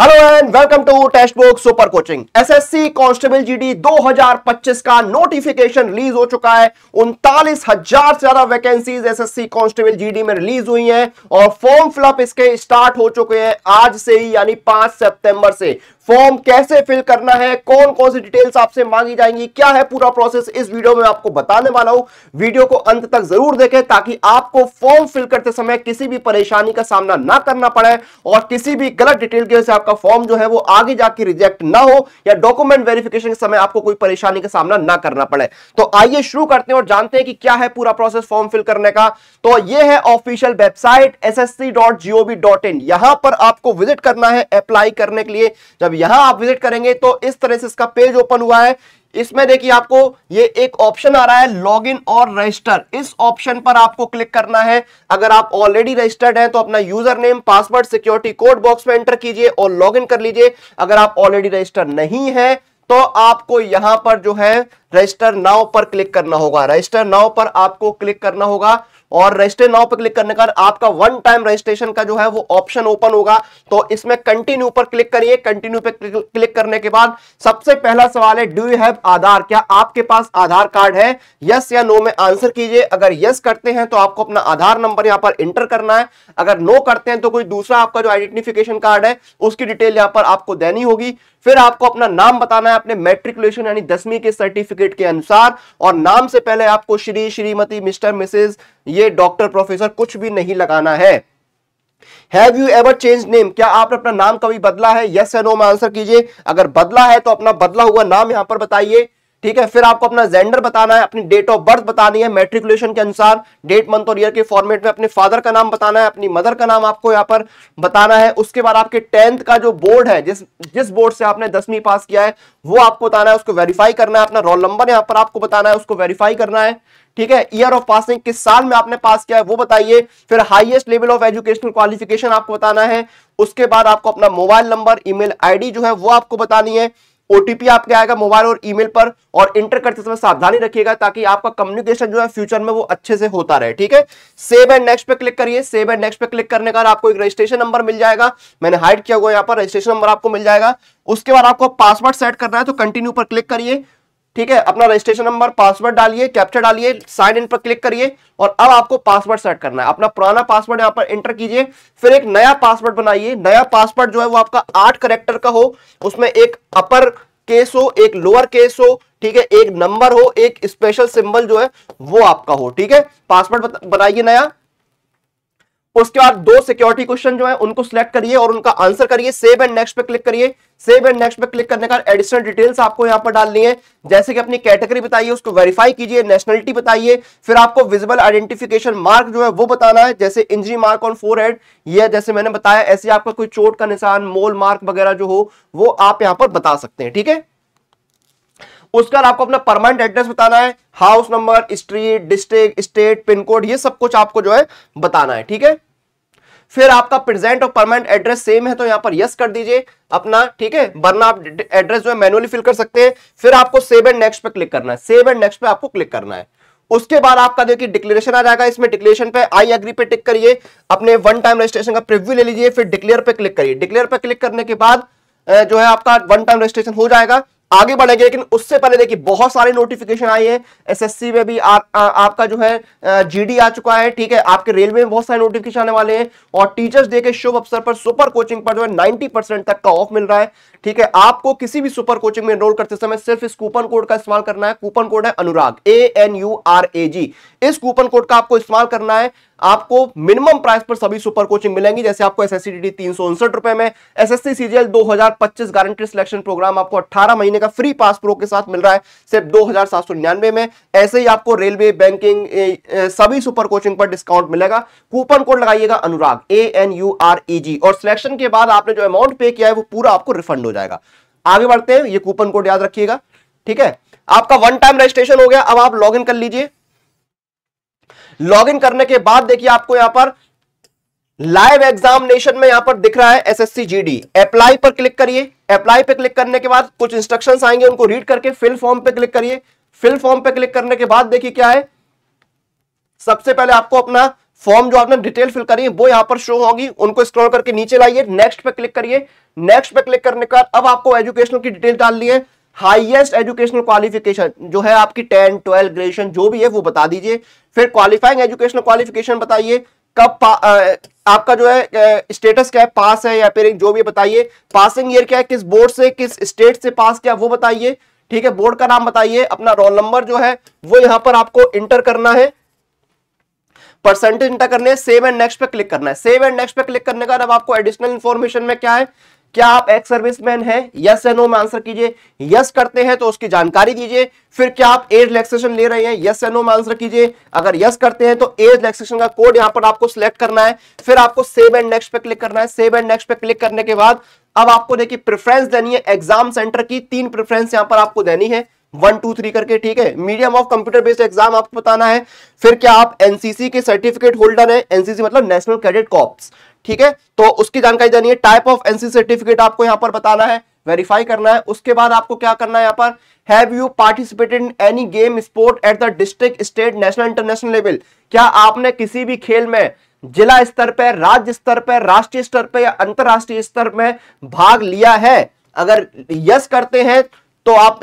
hello and welcome to test book super coaching SSC constable GD 2025 का notification release हो चुका है उनतालीस हजार से ज्यादा वैकेंसीज एसएससी कांस्टेबल जीडी में रिलीज हुई हैं और फॉर्म फिलअप इसके स्टार्ट हो चुके हैं आज से ही यानी 5 सितंबर से फॉर्म कैसे फिल करना है कौन कौन सी डिटेल्स आपसे मांगी जाएंगी क्या है पूरा प्रोसेस इस वीडियो में आपको बताने वाला हूं वीडियो को अंत तक जरूर देखें ताकि आपको फॉर्म फिल करते समय किसी भी परेशानी का सामना ना करना पड़े और किसी भी गलत डिटेल की वजह से आपका फॉर्म जो है वो आगे जाके रिजेक्ट ना हो या डॉक्यूमेंट वेरिफिकेशन के समय आपको कोई परेशानी का सामना ना करना पड़े तो आइए शुरू करते हैं और जानते हैं कि क्या है पूरा प्रोसेस फॉर्म फिल करने का तो यह है ऑफिशियल वेबसाइट एस यहां पर आपको विजिट करना है अप्लाई करने के लिए जब यहां आप विजिट करेंगे तो इस तरह से इसका पेज ओपन हुआ है इसमें देखिए आपको ये एक ऑप्शन आ रहा है लॉग इन और रजिस्टर इस ऑप्शन पर आपको क्लिक करना है अगर आप ऑलरेडी रजिस्टर्ड हैं तो अपना user name password security code box में एंटर कीजिए और लॉग इन कर लीजिए अगर आप ऑलरेडी रजिस्टर नहीं है तो आपको यहां पर जो है रजिस्टर नाव पर क्लिक करना होगा रजिस्टर नाव पर आपको क्लिक करना होगा और रजिस्टर नाउ पर क्लिक करने का आपका वन टाइम रजिस्ट्रेशन का जो है वो ऑप्शन ओपन होगा तो इसमें कंटिन्यू पर क्लिक करिए कंटिन्यू पर क्लिक करने के बाद सबसे पहला सवाल है डू यू हैव आधार क्या आपके पास आधार कार्ड है यस या नो में आंसर कीजिए अगर यस करते हैं तो आपको अपना आधार नंबर यहां पर इंटर करना है अगर नो करते हैं तो कोई दूसरा आपका जो आइडेंटिफिकेशन कार्ड है उसकी डिटेल यहां पर आपको देनी होगी फिर आपको अपना नाम बताना है अपने मेट्रिकुलेशन यानी दसवीं के सर्टिफिकेट के अनुसार और नाम से पहले आपको श्री श्रीमती मिस्टर मिसेज ये डॉक्टर प्रोफेसर कुछ भी नहीं लगाना है have you ever change name क्या आपने अपना नाम कभी बदला है यस या नो में आंसर कीजिए अगर बदला है तो अपना बदला हुआ नाम यहां पर बताइए ठीक है फिर आपको अपना जेंडर बताना है अपनी डेट ऑफ बर्थ बतानी है मेट्रिकुलेशन के अनुसार डेट मंथ और ईयर के फॉर्मेट में अपने फादर का नाम बताना है अपनी मदर का नाम आपको यहाँ पर बताना है उसके बाद आपके टेंथ का जो बोर्ड है जिस जिस बोर्ड से आपने दसवीं पास किया है वो आपको बताना है उसको वेरीफाई करना है अपना रोल नंबर यहाँ पर आपको बताना है उसको वेरीफाई करना है ठीक है ईयर ऑफ पासिंग किस साल में आपने पास किया है वो बताइए फिर highest level of educational qualification आपको बताना है उसके बाद आपको अपना मोबाइल नंबर ईमेल आईडी जो है वो आपको बतानी है ओटीपी आपके आएगा मोबाइल और ईमेल पर और इंटर करते समय सावधानी रखिएगा ताकि आपका कम्युनिकेशन जो है फ्यूचर में वो अच्छे से होता रहे ठीक है सेव एंड नेक्स्ट पे क्लिक करिए सेव एंड नेक्स्ट पे क्लिक करने का आपको एक रजिस्ट्रेशन नंबर मिल जाएगा मैंने हाइड किया हुआ यहाँ पर रजिस्ट्रेशन नंबर आपको मिल जाएगा उसके बाद आपको पासवर्ड सेट करना है तो कंटिन्यू पर क्लिक करिए ठीक है अपना रजिस्ट्रेशन नंबर पासवर्ड डालिए कैप्चर डालिए साइन इन पर क्लिक करिए और अब आपको पासवर्ड सेट करना है अपना पुराना पासवर्ड यहाँ पर एंटर कीजिए फिर एक नया पासवर्ड बनाइए नया पासवर्ड जो है वो आपका आठ करेक्टर का हो उसमें एक अपर केस हो एक लोअर केस हो ठीक है एक नंबर हो एक स्पेशल सिंबल जो है वो आपका हो ठीक है पासवर्ड बनाइए नया उसके बाद दो सिक्योरिटी क्वेश्चन जो है उनको सिलेक्ट करिए और उनका आंसर करिए सेव एंड नेक्स्ट पे क्लिक करिए सेव एंड नेक्स्ट पे क्लिक करने का एडिशनल डिटेल्स आपको यहाँ पर डालनी है जैसे कि अपनी कैटेगरी बताइए उसको वेरीफाई कीजिए नेशनलिटी बताइए फिर आपको विजिबल आइडेंटिफिकेशन मार्क जो है वो बताना है जैसे injury mark on forehead यह जैसे मैंने बताया ऐसे आपका कोई चोट का निशान मोल मार्क वगैरह जो हो वो आप यहाँ पर बता सकते हैं ठीक है उसके बाद आपको अपना परमानेंट एड्रेस बताना है house number street district state pin code ये सब कुछ आपको जो है बताना है ठीक है फिर आपका प्रेजेंट और परमानेंट एड्रेस सेम है तो यहां पर यस कर दीजिए अपना ठीक है वरना आप एड्रेस जो है मैनुअली फिल कर सकते हैं फिर आपको सेव एंड नेक्स्ट पे क्लिक करना है सेव एंड नेक्स्ट पे आपको क्लिक करना है उसके बाद आपका देखिए डिक्लेरेशन आ जाएगा इसमें डिक्लेरेशन पे आई एग्री पे टिक करिए अपने वन टाइम रजिस्ट्रेशन का प्रिव्यू ले लीजिए फिर डिक्लेयर पे क्लिक करिए डिक्लेयर पे क्लिक करने के बाद जो है आपका वन टाइम रजिस्ट्रेशन हो जाएगा आगे बढ़ेंगे लेकिन उससे पहले देखिए बहुत सारे नोटिफिकेशन आए हैं एसएससी में भी आ, आ, आपका जो है जीडी आ चुका है ठीक है आपके रेलवे में बहुत सारे नोटिफिकेशन आने वाले हैं और टीचर्स डे के शुभ अवसर पर सुपर कोचिंग पर जो है 90 परसेंट तक का ऑफ मिल रहा है ठीक है आपको किसी भी सुपर कोचिंग में एनरोल करते समय सिर्फ इस कूपन कोड का इस्तेमाल करना है कूपन कोड है Anurag A N U R A G इस कूपन कोड का आपको इस्तेमाल करना है आपको मिनिमम प्राइस पर सभी सुपर कोचिंग मिलेंगी जैसे आपको एस एस तीन सौ उनसठ रुपए में एस एस सीजीएल दो हजार पच्चीस गारंटी सिलेक्शन प्रोग्राम आपको अठारह महीने का फ्री पास प्रो के साथ मिल रहा है सिर्फ दो हजार सात सौ निन्यानवे में ऐसे ही आपको रेलवे बैंकिंग ए, ए, सभी सुपर कोचिंग पर डिस्काउंट मिलेगा कूपन कोड लगाइएगा Anurag A N U R E G और सिलेक्शन के बाद आपने जो अमाउंट पे किया है वो पूरा आपको रिफंड हो जाएगा आगे बढ़ते हैं ये कूपन कोड याद रखिएगा ठीक है आपका वन टाइम रजिस्ट्रेशन हो गया अब आप लॉग इन कर लीजिए इन करने के बाद देखिए आपको यहां पर लाइव एग्जामिनेशन में यहां पर दिख रहा है एसएससी जीडी अप्लाई पर क्लिक करिए अप्लाई पर क्लिक करने के बाद कुछ इंस्ट्रक्शंस आएंगे उनको रीड करके फिल फॉर्म पर क्लिक करिए फिल फॉर्म पर क्लिक करने के बाद देखिए क्या है सबसे पहले आपको अपना फॉर्म जो आपने डिटेल फिल करी है वो यहां पर शो होगी उनको स्क्रॉल करके नीचे लाइए नेक्स्ट पे क्लिक करिए नेक्स्ट पे क्लिक करने के बाद अब आपको एजुकेशनल की डिटेल डाल है हाईएस्ट एजुकेशनल क्वालिफिकेशन जो है आपकी टेन ट्वेल्व ग्रेजुएशन जो भी है वो बता दीजिए फिर क्वालिफाइंग एजुकेशनल क्वालिफिकेशन बताइए कब आपका जो है स्टेटस क्या है पास है या फिर जो भी बताइए पासिंग ईयर क्या है किस बोर्ड से किस स्टेट से पास किया वो बताइए ठीक है बोर्ड का नाम बताइए अपना रोल नंबर जो है वो यहां पर आपको इंटर करना है परसेंटेज इंटर करने है सेव एंड नेक्स्ट पे क्लिक करना है सेव एंड नेक्स्ट पे क्लिक करने का अब आपको एडिशनल इन्फॉर्मेशन में क्या है क्या आप एक्स सर्विसमैन हैं यस या नो में आंसर कीजिए यस करते हैं तो उसकी जानकारी दीजिए फिर क्या आप एज रिलैक्सेशन ले रहे हैं यस या नो में आंसर कीजिए अगर यस करते हैं तो एज रिलैक्सेशन का कोड यहां पर आपको सिलेक्ट करना है फिर आपको सेव एंड नेक्स्ट पे क्लिक करना है सेव एंड नेक्स्ट पे क्लिक करने के बाद अब आपको देखिए प्रेफरेंस देनी है एग्जाम सेंटर की तीन प्रेफरेंस यहां पर आपको देनी है वन टू थ्री करके ठीक है medium of computer based exam आपको बताना है फिर क्या आप एनसीसी के सर्टिफिकेट होल्डर है एनसीसी मतलब नेशनल कैडेट कॉप्स ठीक है तो उसकी जानकारी देनी है टाइप ऑफ एनसी सर्टिफिकेट आपको यहां पर बताना है वेरीफाई करना है उसके बाद आपको क्या करना है यहां पर have you participated in any game sport at the district state national international level क्या आपने किसी भी खेल में जिला स्तर पर राज्य स्तर पर राष्ट्रीय स्तर पर या अंतरराष्ट्रीय स्तर में भाग लिया है अगर यस करते हैं तो आप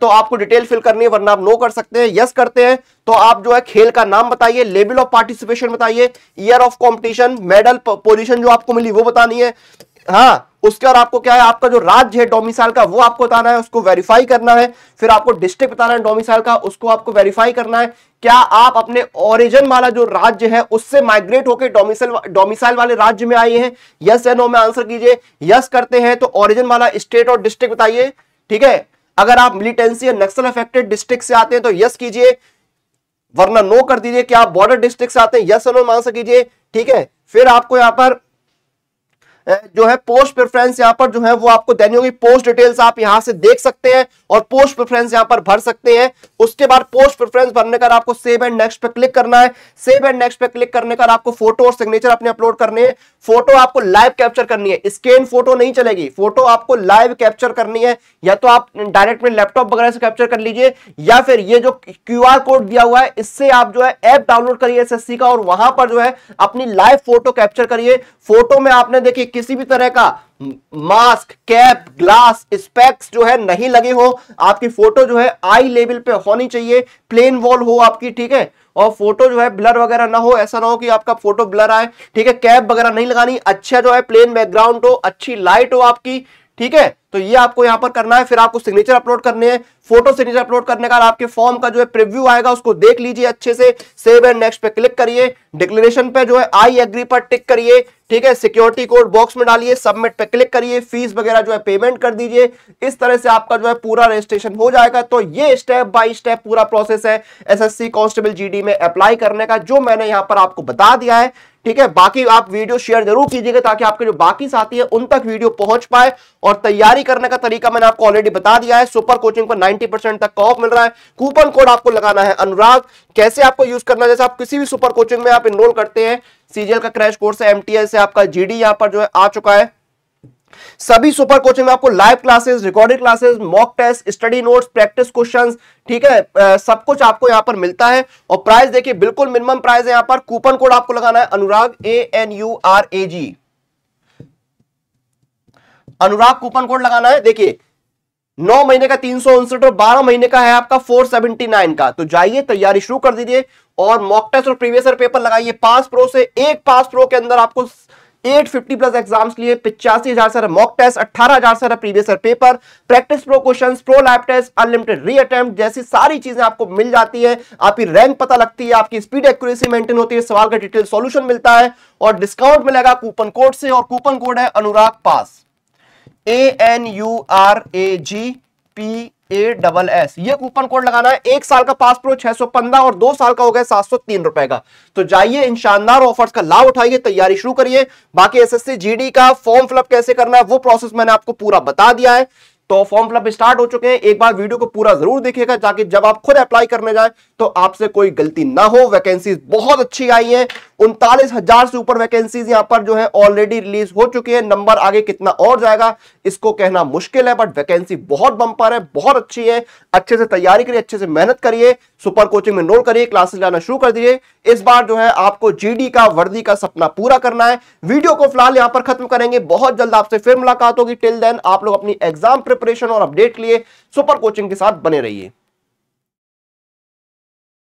तो आपको डिटेल फिल करनी है वरना आप नो कर सकते हैं यस करते हैं तो आप जो है खेल का नाम बताइए लेवल ऑफ पार्टिसिपेशन बताइए year of competition medal position जो आपको मिली वो बतानी है हाँ उसके और आपको क्या है आपका जो राज्य है डोमिसाइल का वो आपको बताना है उसको वेरीफाई करना है फिर आपको डिस्ट्रिक्ट बताना है डोमिसाइल का उसको आपको वेरीफाई करना है क्या आप अपने ओरिजिन वाला जो राज्य है उससे माइग्रेट होकर डोमिसाइल डोमिसाइल वाले राज्य में आए हैं यस या नो में आंसर कीजिए यस करते हैं तो ओरिजिन वाला स्टेट और डिस्ट्रिक्ट बताइए ठीक है अगर आप मिलिटेंसी या नक्सल अफेक्टेड डिस्ट्रिक्ट से आते हैं तो यस कीजिए वरना नो कर दीजिए कि आप बॉर्डर डिस्ट्रिक्ट से आते हैं यस नो आंसर कीजिए ठीक है फिर आपको यहां पर जो है पोस्ट प्रेफरेंस यहाँ पर जो है वो आपको देनी होगी पोस्ट डिटेल्स आप यहाँ से देख सकते हैं और पोस्ट प्रेफरेंस यहाँ पर भर सकते हैं उसके बाद पोस्ट प्रेफरेंस भरने का आपको सेव एंड नेक्स्ट पे क्लिक करना है सेव एंड नेक्स्ट पे क्लिक करने का आपको फोटो और सिग्नेचर अपने अपलोड करने हैं फोटो आपको लाइव कैप्चर करनी है स्कैन फोटो नहीं चलेगी फोटो आपको लाइव कैप्चर करनी है या तो आप डायरेक्ट में लैपटॉप वगैरह से कैप्चर कर लीजिए या फिर ये जो क्यू कोड दिया हुआ है इससे आप जो है ऐप डाउनलोड करिए एस का और वहां पर जो है अपनी लाइव फोटो कैप्चर करिए फोटो में आपने देखिए किसी भी तरह का मास्क कैप ग्लास स्पेक्स जो है नहीं लगे हो आपकी फोटो जो है आई लेवल पे होनी चाहिए प्लेन वॉल हो आपकी ठीक है और फोटो जो है ब्लर वगैरह ना हो ऐसा ना हो कि आपका फोटो ब्लर आए ठीक है कैप वगैरह नहीं लगानी अच्छा जो है प्लेन बैकग्राउंड हो अच्छी लाइट हो आपकी ठीक है तो ये आपको यहां पर करना है फिर आपको सिग्नेचर अपलोड करने हैं फोटो सिग्नेचर अपलोड करने का आपके फॉर्म का जो है प्रिव्यू आएगा उसको देख लीजिए अच्छे से सेव एंड नेक्स्ट पे क्लिक करिए डिक्लेरेशन पे जो है आई एग्री पर टिक करिए ठीक है सिक्योरिटी कोड बॉक्स में डालिए सबमिट पे क्लिक करिए फीस वगैरह जो है पेमेंट कर दीजिए इस तरह से आपका जो है पूरा रजिस्ट्रेशन हो जाएगा तो ये स्टेप बाय स्टेप पूरा प्रोसेस है एसएससी कांस्टेबल जीडी में अप्लाई करने का जो मैंने यहां पर आपको बता दिया है ठीक है बाकी आप वीडियो शेयर जरूर कीजिएगा ताकि आपके जो बाकी साथी है उन तक वीडियो पहुंच पाए और तैयारी अप्लाई करने का तरीका मैंने आपको ऑलरेडी बता दिया है सुपर कोचिंग पर 90 परसेंट तक का ऑफ मिल रहा है कूपन कोड आपको लगाना है अनुराग कैसे आपको यूज करना जैसे आप किसी भी सुपर कोचिंग में आप इनरोल करते हैं सीजीएल का क्रैश कोर्स है एमटीएस है आपका जीडी यहां पर जो है आ चुका है सभी सुपर कोचिंग में आपको live classes recorded classes mock test study notes practice questions ठीक है आ, सब कुछ आपको यहां पर मिलता है और प्राइस देखिए बिल्कुल मिनिमम प्राइस है यहां पर कूपन कोड आपको लगाना है Anurag A N U R A G Anurag coupon code लगाना है देखिए नौ महीने का तीन सौ उनसठ और बारह महीने का है आपका फोर सेवेंटी नाइन का तो जाइए तैयारी शुरू कर दीजिए और मॉक टेस्ट और प्रीवियस ईयर पेपर लगाइए पास प्रो से एक पास प्रो के अंदर आपको 850 प्लस एग्जाम्स लिए पिचासी हजार सारा मॉक टेस्ट अट्ठारह हजार सारा previous year paper practice pro questions pro live test unlimited re attempt जैसी सारी चीजें आपको मिल जाती है आपकी रैंक पता लगती है आपकी स्पीड एक्यूरेसी मेंटेन होती है सवाल का डिटेल सॉल्यूशन मिलता है और डिस्काउंट मिलेगा कूपन कोड से और कूपन कोड है Anurag pass A N U R A G P A double S ये कूपन कोड लगाना है एक साल का पास प्रो पंद्रह और दो साल का हो गया सात सौ तीन रुपए का तो जाइए इन शानदार ऑफर्स का लाभ उठाइए तैयारी शुरू करिए बाकी एसएससी जीडी का फॉर्म फिलअप कैसे करना है वो प्रोसेस मैंने आपको पूरा बता दिया है तो फॉर्म फिलअप स्टार्ट हो चुके हैं एक बार वीडियो को पूरा जरूर देखिएगा ताकि जब आप खुद अप्लाई करने जाए तो आपसे कोई गलती ना हो वैकेंसीज बहुत अच्छी आई हैं उनतालीस हजार से ऊपर वैकेंसीज यहां पर जो है ऑलरेडी रिलीज हो चुकी है नंबर आगे कितना और जाएगा इसको कहना मुश्किल है बट वैकेंसी बहुत बंपर है बहुत अच्छी है अच्छे से तैयारी करिए अच्छे से मेहनत करिए सुपर कोचिंग में नोट करिए क्लासेस लाना शुरू कर दीजिए इस बार जो है आपको जीडी का वर्दी का सपना पूरा करना है वीडियो को फिलहाल यहां पर खत्म करेंगे बहुत जल्द आपसे फिर मुलाकात होगी टिल देन आप लोग अपनी एग्जाम प्रिपरेशन और अपडेट के लिए सुपर कोचिंग के साथ बने रहिए